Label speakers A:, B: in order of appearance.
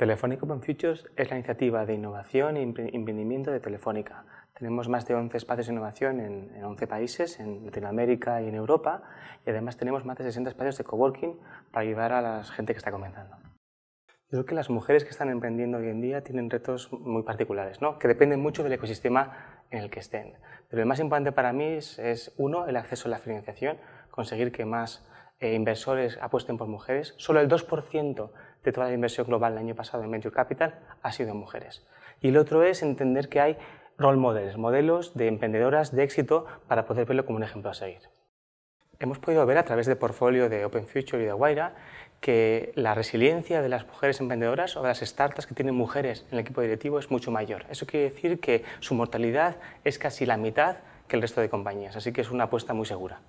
A: Telefónico Open Futures es la iniciativa de innovación y emprendimiento de Telefónica. Tenemos más de 11 espacios de innovación en, 11 países, en Latinoamérica y en Europa, y además tenemos más de 60 espacios de coworking para ayudar a la gente que está comenzando. Yo creo que las mujeres que están emprendiendo hoy en día tienen retos muy particulares, ¿no? que dependen mucho del ecosistema en el que estén. Pero lo más importante para mí es uno, el acceso a la financiación, conseguir que más eh, inversores apuesten por mujeres, solo el 2% de toda la inversión global del año pasado en Venture Capital ha sido en mujeres. Y el otro es entender que hay role models, modelos de emprendedoras de éxito para poder verlo como un ejemplo a seguir. Hemos podido ver a través del portfolio de Open Future y de Guaira que la resiliencia de las mujeres emprendedoras o de las startups que tienen mujeres en el equipo directivo es mucho mayor. Eso quiere decir que su mortalidad es casi la mitad que el resto de compañías, así que es una apuesta muy segura.